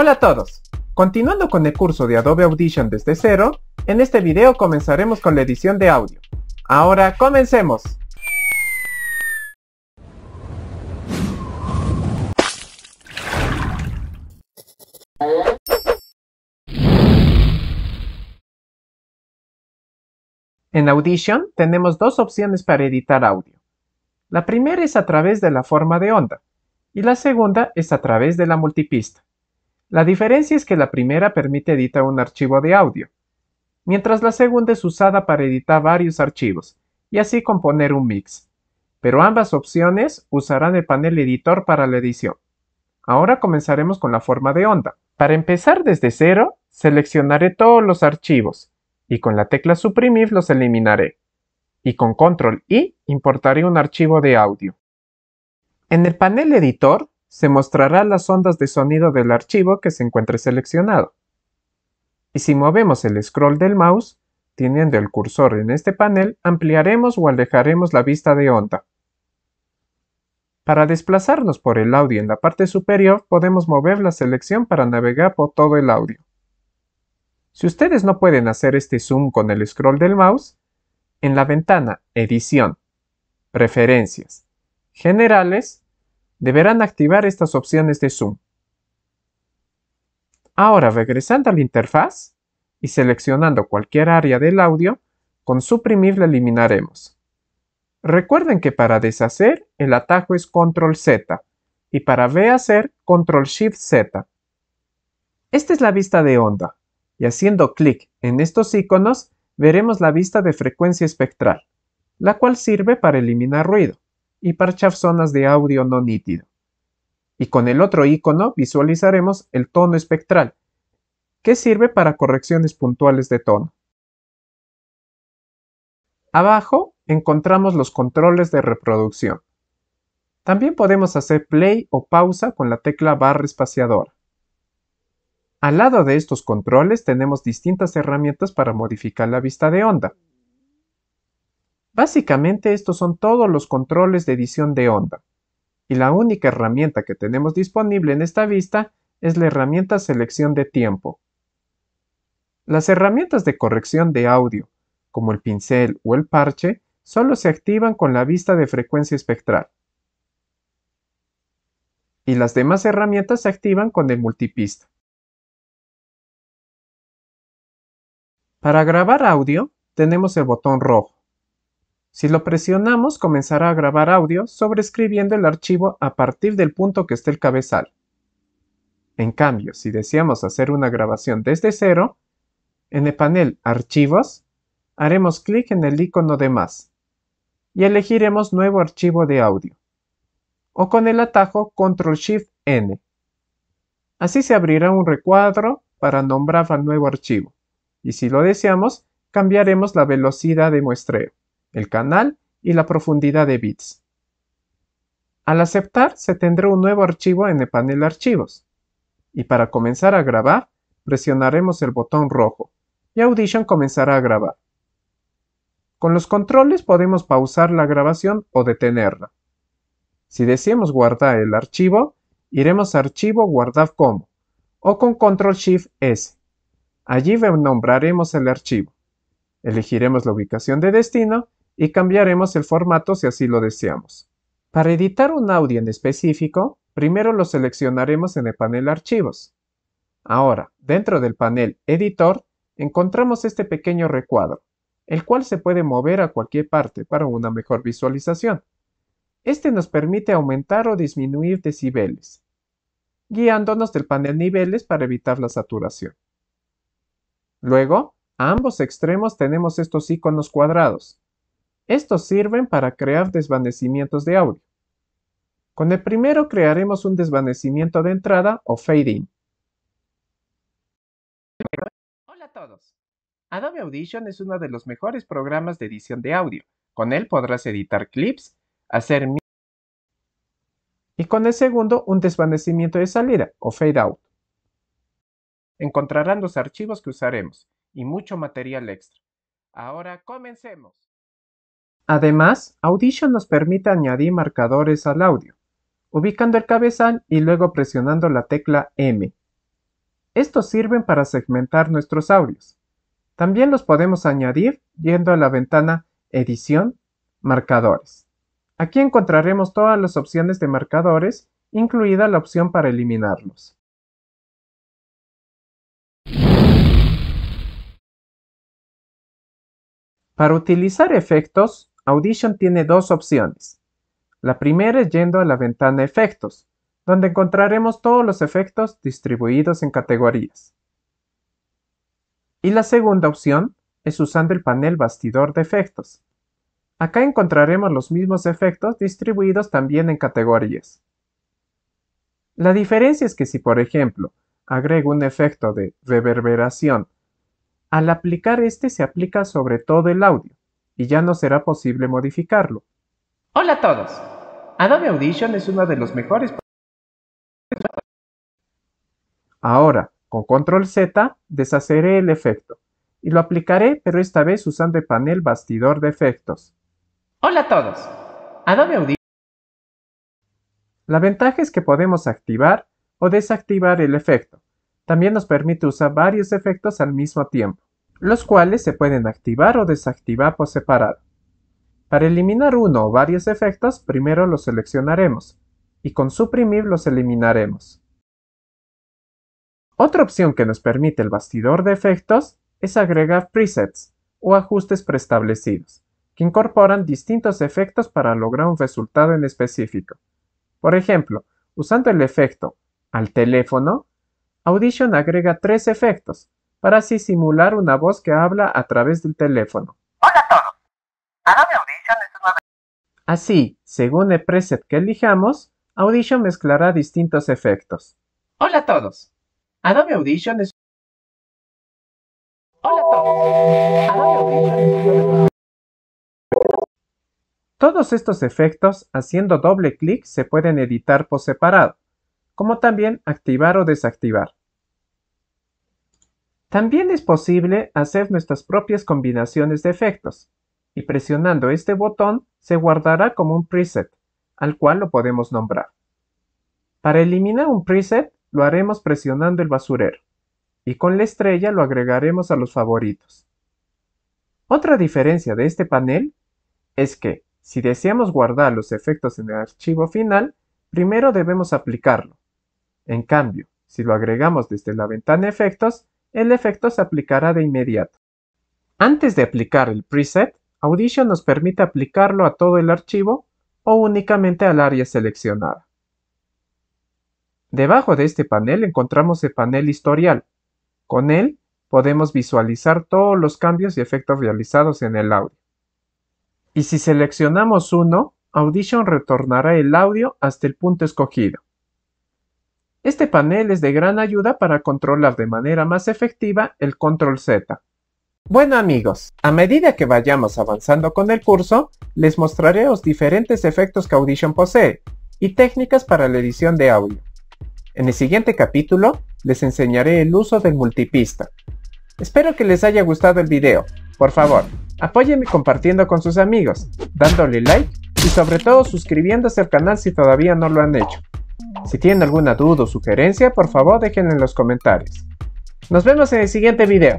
Hola a todos, continuando con el curso de Adobe Audition desde cero, en este video comenzaremos con la edición de audio. Ahora comencemos. En Audition tenemos dos opciones para editar audio. La primera es a través de la forma de onda y la segunda es a través de la multipista. La diferencia es que la primera permite editar un archivo de audio, mientras la segunda es usada para editar varios archivos y así componer un mix. Pero ambas opciones usarán el panel editor para la edición. Ahora comenzaremos con la forma de onda. Para empezar desde cero, seleccionaré todos los archivos y con la tecla suprimir los eliminaré. Y con control I importaré un archivo de audio. En el panel editor se mostrará las ondas de sonido del archivo que se encuentre seleccionado. Y si movemos el scroll del mouse, teniendo el cursor en este panel, ampliaremos o alejaremos la vista de onda. Para desplazarnos por el audio en la parte superior, podemos mover la selección para navegar por todo el audio. Si ustedes no pueden hacer este zoom con el scroll del mouse, en la ventana Edición, Preferencias, Generales, deberán activar estas opciones de zoom. Ahora regresando a la interfaz y seleccionando cualquier área del audio, con suprimir la eliminaremos. Recuerden que para deshacer el atajo es control Z y para rehacer control shift Z. Esta es la vista de onda y haciendo clic en estos iconos veremos la vista de frecuencia espectral, la cual sirve para eliminar ruido y parchar zonas de audio no nítido. Y con el otro icono visualizaremos el tono espectral, que sirve para correcciones puntuales de tono. Abajo encontramos los controles de reproducción. También podemos hacer play o pausa con la tecla barra espaciadora. Al lado de estos controles tenemos distintas herramientas para modificar la vista de onda. Básicamente estos son todos los controles de edición de onda. Y la única herramienta que tenemos disponible en esta vista es la herramienta selección de tiempo. Las herramientas de corrección de audio, como el pincel o el parche, solo se activan con la vista de frecuencia espectral. Y las demás herramientas se activan con el multipista. Para grabar audio, tenemos el botón rojo. Si lo presionamos, comenzará a grabar audio sobrescribiendo el archivo a partir del punto que esté el cabezal. En cambio, si deseamos hacer una grabación desde cero, en el panel Archivos, haremos clic en el icono de más y elegiremos Nuevo archivo de audio o con el atajo Control-Shift-N. Así se abrirá un recuadro para nombrar al nuevo archivo y si lo deseamos, cambiaremos la velocidad de muestreo el canal y la profundidad de bits. Al aceptar se tendrá un nuevo archivo en el panel Archivos. Y para comenzar a grabar presionaremos el botón rojo y Audition comenzará a grabar. Con los controles podemos pausar la grabación o detenerla. Si deseamos guardar el archivo, iremos a Archivo Guardar como o con Control Shift S. Allí nombraremos el archivo. Elegiremos la ubicación de destino y cambiaremos el formato si así lo deseamos. Para editar un audio en específico, primero lo seleccionaremos en el panel Archivos. Ahora, dentro del panel Editor, encontramos este pequeño recuadro, el cual se puede mover a cualquier parte para una mejor visualización. Este nos permite aumentar o disminuir decibeles, guiándonos del panel Niveles para evitar la saturación. Luego, a ambos extremos tenemos estos iconos cuadrados, estos sirven para crear desvanecimientos de audio. Con el primero crearemos un desvanecimiento de entrada o fade-in. Hola a todos. Adobe Audition es uno de los mejores programas de edición de audio. Con él podrás editar clips, hacer... Y con el segundo, un desvanecimiento de salida o fade-out. Encontrarán los archivos que usaremos y mucho material extra. Ahora comencemos. Además, Audition nos permite añadir marcadores al audio, ubicando el cabezal y luego presionando la tecla M. Estos sirven para segmentar nuestros audios. También los podemos añadir yendo a la ventana Edición, Marcadores. Aquí encontraremos todas las opciones de marcadores, incluida la opción para eliminarlos. Para utilizar efectos, Audition tiene dos opciones. La primera es yendo a la ventana Efectos, donde encontraremos todos los efectos distribuidos en categorías. Y la segunda opción es usando el panel bastidor de efectos. Acá encontraremos los mismos efectos distribuidos también en categorías. La diferencia es que si por ejemplo agrego un efecto de reverberación, al aplicar este se aplica sobre todo el audio, y ya no será posible modificarlo. Hola a todos. Adobe Audition es uno de los mejores. Ahora, con control Z, deshaceré el efecto y lo aplicaré, pero esta vez usando el panel bastidor de efectos. Hola a todos. Adobe Audition. La ventaja es que podemos activar o desactivar el efecto. También nos permite usar varios efectos al mismo tiempo los cuales se pueden activar o desactivar por separado. Para eliminar uno o varios efectos, primero los seleccionaremos y con suprimir los eliminaremos. Otra opción que nos permite el bastidor de efectos es agregar presets o ajustes preestablecidos, que incorporan distintos efectos para lograr un resultado en específico. Por ejemplo, usando el efecto al teléfono, Audition agrega tres efectos, para así simular una voz que habla a través del teléfono. Así, según el preset que elijamos, Audition mezclará distintos efectos. Hola a todos. Adobe Audition es Todos estos efectos, haciendo doble clic, se pueden editar por separado, como también activar o desactivar. También es posible hacer nuestras propias combinaciones de efectos, y presionando este botón se guardará como un preset, al cual lo podemos nombrar. Para eliminar un preset lo haremos presionando el basurero, y con la estrella lo agregaremos a los favoritos. Otra diferencia de este panel es que, si deseamos guardar los efectos en el archivo final, primero debemos aplicarlo. En cambio, si lo agregamos desde la ventana Efectos, el efecto se aplicará de inmediato. Antes de aplicar el preset, Audition nos permite aplicarlo a todo el archivo o únicamente al área seleccionada. Debajo de este panel encontramos el panel historial. Con él podemos visualizar todos los cambios y efectos realizados en el audio. Y si seleccionamos uno, Audition retornará el audio hasta el punto escogido. Este panel es de gran ayuda para controlar de manera más efectiva el control Z. Bueno amigos, a medida que vayamos avanzando con el curso, les mostraré los diferentes efectos que Audition posee y técnicas para la edición de audio. En el siguiente capítulo, les enseñaré el uso del multipista. Espero que les haya gustado el video. Por favor, apóyenme compartiendo con sus amigos, dándole like y sobre todo suscribiéndose al canal si todavía no lo han hecho. Si tienen alguna duda o sugerencia, por favor déjenla en los comentarios. Nos vemos en el siguiente video.